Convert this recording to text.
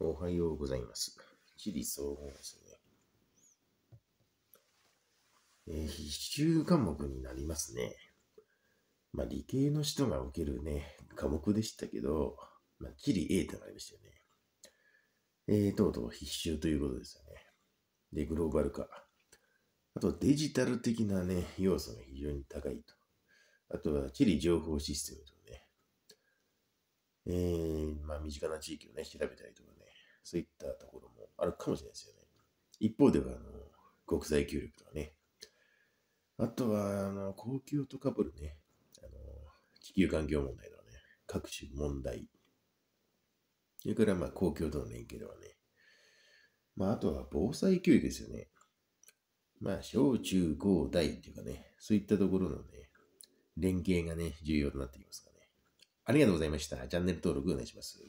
おはようございます。地理総合ですね。えー、必修科目になりますね。まあ、理系の人が受けるね、科目でしたけど、まあ、地理 A ってなりましたよね。えー、とうとう必修ということですよね。で、グローバル化。あと、デジタル的なね、要素が非常に高いと。あとは、地理情報システムとかね。えー、まあ、身近な地域をね、調べたりとかね、そういったところもあるかもしれないですよね。一方では、あの、国際協力とかね。あとは、あの、公共とかぶるね、あの、地球環境問題とかね、各種問題。それから、まあ、公共との連携とかね。まあ、あとは防災教育ですよね。まあ、小中高大っていうかね、そういったところのね、連携がね、重要となってきますからね。ありがとうございました。チャンネル登録お願いします。